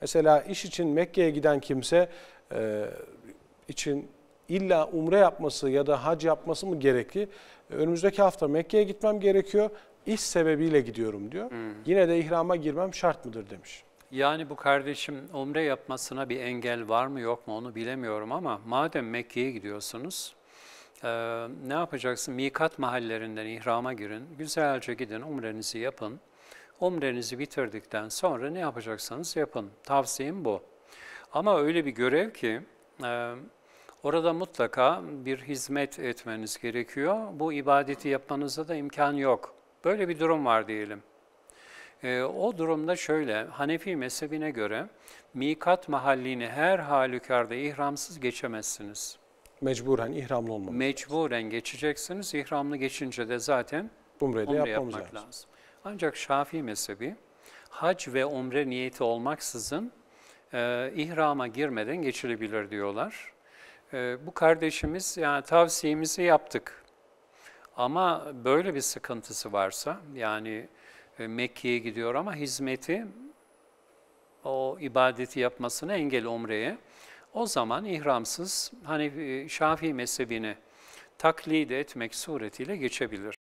Mesela iş için Mekke'ye giden kimse e, için illa umre yapması ya da hac yapması mı gerekli? E, önümüzdeki hafta Mekke'ye gitmem gerekiyor. İş sebebiyle gidiyorum diyor. Hmm. Yine de ihrama girmem şart mıdır demiş. Yani bu kardeşim umre yapmasına bir engel var mı yok mu onu bilemiyorum ama madem Mekke'ye gidiyorsunuz e, ne yapacaksın? Mikat mahallerinden ihrama girin, güzelce gidin umrenizi yapın. Umrenizi bitirdikten sonra ne yapacaksanız yapın. Tavsiyem bu. Ama öyle bir görev ki e, orada mutlaka bir hizmet etmeniz gerekiyor. Bu ibadeti yapmanıza da imkan yok. Böyle bir durum var diyelim. E, o durumda şöyle, Hanefi mezhebine göre mikat mahallini her halükarda ihramsız geçemezsiniz. Mecburen ihramlı olmalı. Mecburen geçeceksiniz. İhramlı geçince de zaten umre yapmak lazım. lazım. Ancak Şafii mezhebi hac ve umre niyeti olmaksızın e, ihrama girmeden geçilebilir diyorlar. E, bu kardeşimiz yani tavsiyemizi yaptık. Ama böyle bir sıkıntısı varsa yani e, Mekke'ye gidiyor ama hizmeti o ibadeti yapmasına engel umreye, O zaman ihramsız hani e, Şafii mezhebini taklit etmek suretiyle geçebilir.